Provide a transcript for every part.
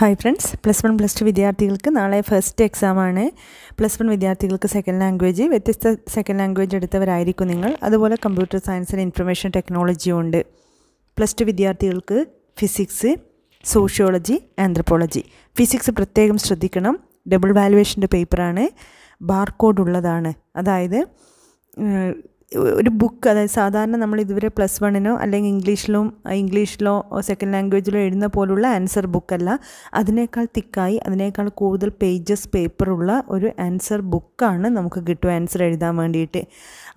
hi friends plus one plus two വിദ്യാർത്ഥികൾക്ക് നാളെ first എക്സാമാണ് പ്ലസ് വൺ വിദ്യാർത്ഥികൾക്ക് സെക്കൻഡ് ലാംഗ്വേജ് വ്യത്യസ്ത സെക്കൻഡ് ലാംഗ്വേജ് എടുത്തവരായിരിക്കും നിങ്ങൾ അതുപോലെ കമ്പ്യൂട്ടർ സയൻസിൽ ഇൻഫർമേഷൻ ടെക്നോളജിയും ഉണ്ട് പ്ലസ് ടു വിദ്യാർത്ഥികൾക്ക് ഫിസിക്സ് സോഷ്യോളജി ആന്ത്രപ്പോളജി ഫിസിക്സ് പ്രത്യേകം ശ്രദ്ധിക്കണം ഡബിൾ വാലുവേഷൻ്റെ പേപ്പറാണ് ബാർകോഡ് ഉള്ളതാണ് അതായത് ഒരു ബുക്ക് അതായത് സാധാരണ നമ്മൾ ഇതുവരെ പ്ലസ് വണ്ണിനോ അല്ലെങ്കിൽ ഇംഗ്ലീഷിലും ഇംഗ്ലീഷിലോ സെക്കൻഡ് ലാംഗ്വേജിലോ എഴുതുന്ന പോലുള്ള ആൻസർ ബുക്കല്ല അതിനേക്കാൾ തിക്കായി അതിനേക്കാൾ കൂടുതൽ പേജസ് പേപ്പറുള്ള ഒരു ആൻസർ ബുക്കാണ് നമുക്ക് കിട്ടും ആൻസർ എഴുതാൻ വേണ്ടിയിട്ട്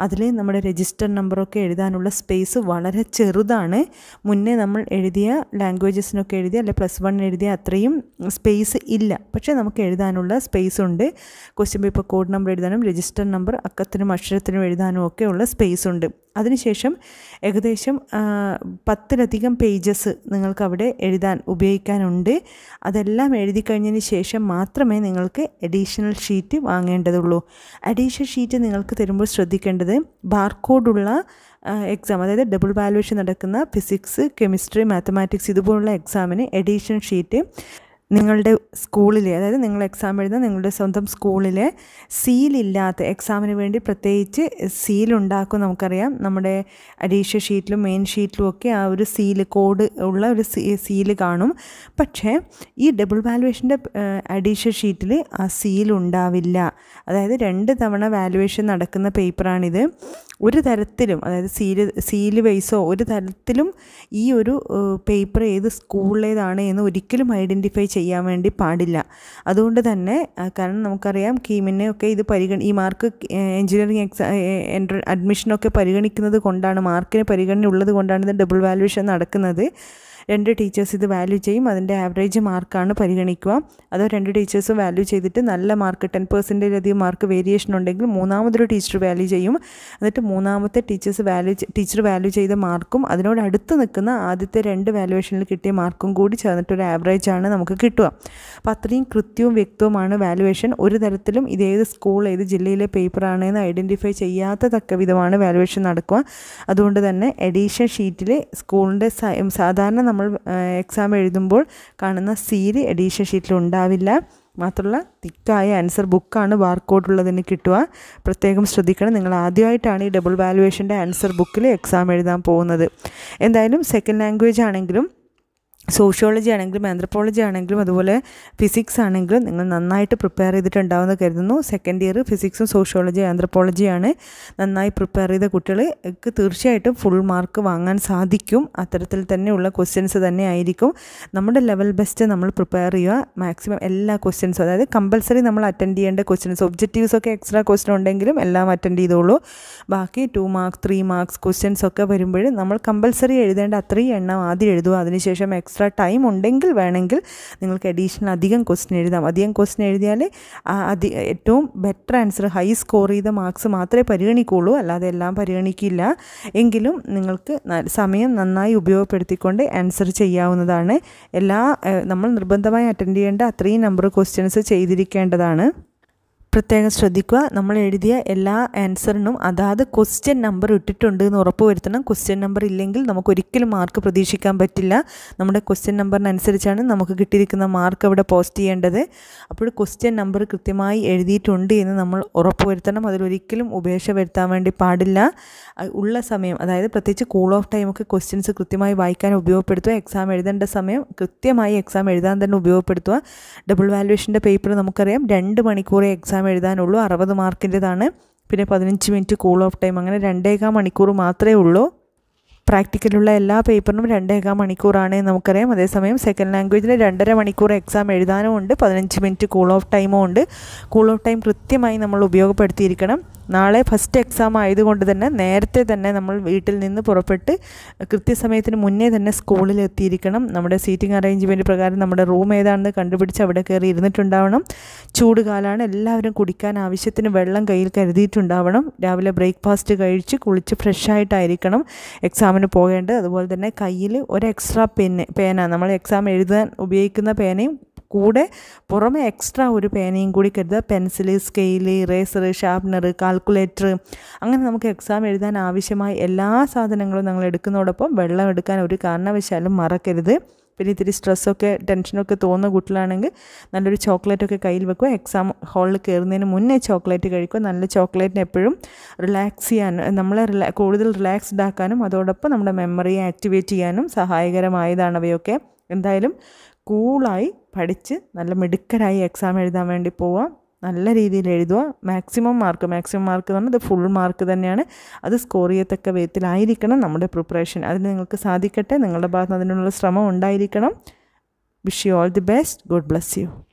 അതിൽ നമ്മുടെ രജിസ്റ്റർ നമ്പറൊക്കെ എഴുതാനുള്ള സ്പേസ് വളരെ ചെറുതാണ് മുന്നേ നമ്മൾ എഴുതിയ ലാംഗ്വേജസിനൊക്കെ എഴുതിയ അല്ലെങ്കിൽ പ്ലസ് വണ്ണിന് എഴുതിയ അത്രയും സ്പേസ് ഇല്ല പക്ഷേ നമുക്ക് എഴുതാനുള്ള സ്പേസ് ഉണ്ട് ക്വസ്റ്റ്യൻ പേപ്പർ കോഡ് നമ്പർ എഴുതാനും രജിസ്റ്റർ നമ്പർ അക്കത്തിനും അക്ഷരത്തിനും എഴുതാനും ഒക്കെയുള്ള ഉള്ള സ്പേസ് ഉണ്ട് അതിനുശേഷം ഏകദേശം പത്തിലധികം പേജസ് നിങ്ങൾക്ക് അവിടെ എഴുതാൻ ഉപയോഗിക്കാനുണ്ട് അതെല്ലാം എഴുതി കഴിഞ്ഞതിന് ശേഷം മാത്രമേ നിങ്ങൾക്ക് അഡീഷണൽ ഷീറ്റ് വാങ്ങേണ്ടതുള്ളൂ അഡീഷണൽ ഷീറ്റ് നിങ്ങൾക്ക് തരുമ്പോൾ ശ്രദ്ധിക്കേണ്ടത് ബാർകോഡുള്ള എക്സാം അതായത് ഡബിൾ വാലുവേഷൻ നടക്കുന്ന ഫിസിക്സ് കെമിസ്ട്രി മാത്തമാറ്റിക്സ് ഇതുപോലുള്ള എക്സാമിന് അഡീഷണൽ ഷീറ്റ് നിങ്ങളുടെ സ്കൂളിലെ അതായത് നിങ്ങൾ എക്സാം എഴുതുന്ന നിങ്ങളുടെ സ്വന്തം സ്കൂളിലെ സീലില്ലാത്ത എക്സാമിന് വേണ്ടി പ്രത്യേകിച്ച് സീലുണ്ടാക്കും നമുക്കറിയാം നമ്മുടെ അഡീഷ ഷീറ്റിലും മെയിൻ ഷീറ്റിലും ഒക്കെ ആ ഒരു സീല് കോഡ് ഉള്ള ഒരു സീല് കാണും പക്ഷേ ഈ ഡബിൾ വാലുവേഷൻ്റെ അഡീഷ ഷീറ്റിൽ ആ സീൽ ഉണ്ടാവില്ല അതായത് രണ്ട് തവണ വാലുവേഷൻ നടക്കുന്ന പേപ്പറാണിത് ഒരു തരത്തിലും അതായത് സീല് സീല് വൈസോ ഒരു തരത്തിലും ഈ ഒരു പേപ്പർ ഏത് സ്കൂളിലേതാണ് എന്ന് ഒരിക്കലും ഐഡൻറ്റിഫൈ ചെയ്യാൻ വേണ്ടി പാടില്ല അതുകൊണ്ട് തന്നെ കാരണം നമുക്കറിയാം കീമിനെ ഒക്കെ ഇത് പരിഗണി ഈ മാർക്ക് എഞ്ചിനീയറിംഗ് എക്സാം എൻട്ര അഡ്മിഷനൊക്കെ പരിഗണിക്കുന്നത് കൊണ്ടാണ് മാർക്കിന് പരിഗണന ഉള്ളത് കൊണ്ടാണ് ഇത് ഡബിൾ വാല്യൂഷൻ നടക്കുന്നത് രണ്ട് ടീച്ചേഴ്സ് ഇത് വാല്യൂ ചെയ്യും അതിൻ്റെ ആവറേജ് മാർക്കാണ് പരിഗണിക്കുക അതോ രണ്ട് ടീച്ചേഴ്സും വാല്യൂ ചെയ്തിട്ട് നല്ല മാർക്ക് ടെൻ പെർസെൻറ്റേജ് അധികം മാർക്ക് വേരിയേഷൻ ഉണ്ടെങ്കിൽ മൂന്നാമതൊരു ടീച്ചർ വാല്യൂ ചെയ്യും എന്നിട്ട് മൂന്നാമത്തെ ടീച്ചേഴ്സ് വാല്യൂ ടീച്ചർ വാല്യൂ ചെയ്ത മാർക്കും അതിനോട് അടുത്ത് നിൽക്കുന്ന ആദ്യത്തെ രണ്ട് വാല്യുവേഷനിൽ കിട്ടിയ മാർക്കും കൂടി ചേർന്നിട്ടൊരു ആവറേജ് ആണ് നമുക്ക് കിട്ടുക അപ്പോൾ അത്രയും കൃത്യവും വ്യക്തവുമാണ് വാല്യുവേഷൻ ഒരു തരത്തിലും ഇതേത് സ്കൂൾ ഏത് ജില്ലയിലെ പേപ്പറാണ് എന്ന് ഐഡൻറ്റിഫൈ ചെയ്യാത്ത തക്ക വിധമാണ് വാല്യുവേഷൻ നടക്കുക അതുകൊണ്ട് തന്നെ എഡീഷൻ ഷീറ്റിൽ സ്കൂളിൻ്റെ സാധാരണ നമ്മൾ എക്സാം എഴുതുമ്പോൾ കാണുന്ന സീരി എഡീഷൻ ഷീറ്റിൽ ഉണ്ടാവില്ല മാത്രമല്ല തിക്കായ ആൻസർ ബുക്കാണ് ബാർകോഡുള്ളതിന് കിട്ടുക പ്രത്യേകം ശ്രദ്ധിക്കണം നിങ്ങൾ ആദ്യമായിട്ടാണ് ഈ ഡബിൾ വാലുവേഷൻ്റെ ആൻസർ ബുക്കിൽ എക്സാം എഴുതാൻ പോകുന്നത് എന്തായാലും സെക്കൻഡ് ലാംഗ്വേജ് ആണെങ്കിലും സോഷ്യോളജി ആണെങ്കിലും ആന്ത്രപ്പോളജി ആണെങ്കിലും അതുപോലെ ഫിസിക്സ് ആണെങ്കിലും നിങ്ങൾ നന്നായിട്ട് പ്രിപ്പയർ ചെയ്തിട്ടുണ്ടാവുമെന്ന് കരുതുന്നു സെക്കൻഡ് ഇയർ ഫിസിക്സും സോഷ്യോളജി ആന്ത്രപ്പോളജിയാണ് നന്നായി പ്രിപ്പയർ ചെയ്ത കുട്ടികൾക്ക് തീർച്ചയായിട്ടും ഫുൾ മാർക്ക് വാങ്ങാൻ സാധിക്കും അത്തരത്തിൽ തന്നെയുള്ള ക്വസ്റ്റ്യൻസ് തന്നെ ആയിരിക്കും നമ്മുടെ ലെവൽ ബെസ്റ്റ് നമ്മൾ പ്രിപ്പയർ ചെയ്യുക മാക്സിമം എല്ലാ ക്വസ്റ്റ്യൻസും അതായത് കമ്പൽസറി നമ്മൾ അറ്റൻഡ് ചെയ്യേണ്ട ക്വസ്റ്റ്യൻസ് ഒബ്ജക്റ്റീവ്സ് ഒക്കെ എക്സ്ട്രാ ക്വസ്റ്റ്യൻ ഉണ്ടെങ്കിലും എല്ലാം അറ്റൻഡ് ചെയ്തോളൂ ബാക്കി two marks three marks questions ഒക്കെ വരുമ്പോൾ നമ്മൾ കമ്പൽസറി എഴുതേണ്ട അത്രയും എണ്ണം ആദ്യം എഴുതുക അതിനുശേഷം എക്സ് എക്സ്ട്രാ ടൈം ഉണ്ടെങ്കിൽ വേണമെങ്കിൽ നിങ്ങൾക്ക് അഡീഷണൽ അധികം ക്വസ്റ്റ്യൻ എഴുതാം അധികം ക്വസ്റ്റ്യൻ എഴുതിയാൽ അതി ഏറ്റവും ബെറ്റർ ആൻസർ ഹൈ സ്കോർ ചെയ്ത മാർക്സ് മാത്രമേ പരിഗണിക്കുകയുള്ളൂ അല്ലാതെ എല്ലാം പരിഗണിക്കില്ല എങ്കിലും നിങ്ങൾക്ക് സമയം നന്നായി ഉപയോഗപ്പെടുത്തിക്കൊണ്ട് ആൻസർ ചെയ്യാവുന്നതാണ് എല്ലാ നമ്മൾ നിർബന്ധമായി അറ്റൻഡ് ചെയ്യേണ്ട അത്രയും നമ്പർ ക്വസ്റ്റ്യൻസ് ചെയ്തിരിക്കേണ്ടതാണ് പ്രത്യേകം ശ്രദ്ധിക്കുക നമ്മൾ എഴുതിയ എല്ലാ ആൻസറിനും അതാത് ക്വസ്റ്റ്യൻ നമ്പർ ഇട്ടിട്ടുണ്ട് എന്ന് ഉറപ്പുവരുത്തണം ക്വസ്റ്റ്യൻ നമ്പർ ഇല്ലെങ്കിൽ നമുക്ക് ഒരിക്കലും മാർക്ക് പ്രതീക്ഷിക്കാൻ പറ്റില്ല നമ്മുടെ ക്വസ്റ്റ്യൻ നമ്പറിനനുസരിച്ചാണ് നമുക്ക് കിട്ടിയിരിക്കുന്ന മാർക്ക് അവിടെ പോസ്റ്റ് ചെയ്യേണ്ടത് അപ്പോൾ ക്വസ്റ്റ്യൻ നമ്പർ കൃത്യമായി എഴുതിയിട്ടുണ്ട് എന്ന് നമ്മൾ ഉറപ്പുവരുത്തണം അതിലൊരിക്കലും ഉപേക്ഷ വരുത്താൻ വേണ്ടി പാടില്ല ഉള്ള സമയം അതായത് പ്രത്യേകിച്ച് കൂൾ ഓഫ് ടൈമൊക്കെ ക്വസ്റ്റ്യൻസ് കൃത്യമായി വായിക്കാൻ ഉപയോഗപ്പെടുത്തുക എക്സാം എഴുതേണ്ട സമയം കൃത്യമായി എക്സാം എഴുതാൻ തന്നെ ഉപയോഗപ്പെടുത്തുക ഡബിൾ വാല്യുവേഷൻ്റെ പേപ്പർ നമുക്കറിയാം രണ്ട് മണിക്കൂറേ എക്സാം എക്സാം എഴുതാനുള്ളൂ അറുപത് മാർക്കിൻ്റെതാണ് പിന്നെ പതിനഞ്ച് മിനിറ്റ് കൂൾ ഓഫ് ടൈം അങ്ങനെ രണ്ടേകാൽ മണിക്കൂർ മാത്രമേ ഉള്ളൂ പ്രാക്ടിക്കലുള്ള എല്ലാ പേപ്പറിനും രണ്ടേകാൽ മണിക്കൂറാണ് നമുക്കറിയാം അതേസമയം സെക്കൻഡ് ലാംഗ്വേജിന് രണ്ടര മണിക്കൂർ എക്സാം എഴുതാനും ഉണ്ട് പതിനഞ്ച് മിനിറ്റ് കൂൾ ഓഫ് ടൈമും ഉണ്ട് കൂൾ ഓഫ് ടൈം കൃത്യമായി നമ്മൾ ഉപയോഗപ്പെടുത്തിയിരിക്കണം നാളെ ഫസ്റ്റ് എക്സാം ആയതുകൊണ്ട് തന്നെ നേരത്തെ തന്നെ നമ്മൾ വീട്ടിൽ നിന്ന് പുറപ്പെട്ട് കൃത്യസമയത്തിന് മുന്നേ തന്നെ സ്കൂളിൽ എത്തിയിരിക്കണം നമ്മുടെ സീറ്റിംഗ് അറേഞ്ച്മെൻറ്റ് പ്രകാരം നമ്മുടെ റൂം ഏതാണെന്ന് കണ്ടുപിടിച്ച് അവിടെ കയറി ഇരുന്നിട്ടുണ്ടാവണം ചൂട് കാലമാണ് എല്ലാവരും കുടിക്കാൻ ആവശ്യത്തിന് വെള്ളം കയ്യിൽ കരുതിയിട്ടുണ്ടാവണം രാവിലെ ബ്രേക്ക്ഫാസ്റ്റ് കഴിച്ച് കുളിച്ച് ഫ്രഷായിട്ടായിരിക്കണം എക്സാമിന് പോകേണ്ടത് അതുപോലെ തന്നെ കയ്യിൽ ഒരു എക്സ്ട്രാ പെന്ന് പേന നമ്മൾ എക്സാം എഴുതാൻ ഉപയോഗിക്കുന്ന പേനയും കൂടെ പുറമെ എക്സ്ട്രാ ഒരു പേനയും കൂടി കരുതുക pencil scale eraser sharpener calculator അങ്ങനെ നമുക്ക് എക്സാം എഴുതാൻ ആവശ്യമായ എല്ലാ സാധനങ്ങളും നമ്മൾ എടുക്കുന്നതോടൊപ്പം വെള്ളം എടുക്കാൻ ഒരു കാരണവശാലും മറക്കരുത് പിന്നെ ഇത്തിരി സ്ട്രെസ്സൊക്കെ ടെൻഷനൊക്കെ തോന്നുന്ന കുട്ടികളാണെങ്കിൽ നല്ലൊരു ചോക്ലേറ്റൊക്കെ കയ്യിൽ വെക്കുക എക്സാം ഹാളിൽ കയറുന്നതിന് മുന്നേ ചോക്ലേറ്റ് കഴിക്കുക നല്ല ചോക്ലേറ്റിന് എപ്പോഴും റിലാക്സ് ചെയ്യാൻ നമ്മളെ റിലാ കൂടുതൽ റിലാക്സ്ഡ് ആക്കാനും അതോടൊപ്പം നമ്മുടെ മെമ്മറിയെ ആക്ടിവേറ്റ് ചെയ്യാനും സഹായകരമായതാണ് അവയൊക്കെ എന്തായാലും കൂളായി പഠിച്ച് നല്ല മിടുക്കരായി എക്സാം എഴുതാൻ വേണ്ടി പോവാം നല്ല രീതിയിൽ എഴുതുക മാക്സിമം മാർക്ക് മാക്സിമം മാർക്ക് എന്ന് പറഞ്ഞാൽ ഇത് ഫുൾ മാർക്ക് തന്നെയാണ് അത് സ്കോർ ചെയ്യത്തക്ക വിധത്തിലായിരിക്കണം നമ്മുടെ പ്രിപ്പറേഷൻ അതിന് നിങ്ങൾക്ക് സാധിക്കട്ടെ നിങ്ങളുടെ ഭാഗത്ത് അതിനുള്ള ശ്രമം ഉണ്ടായിരിക്കണം wish you all the best good bless U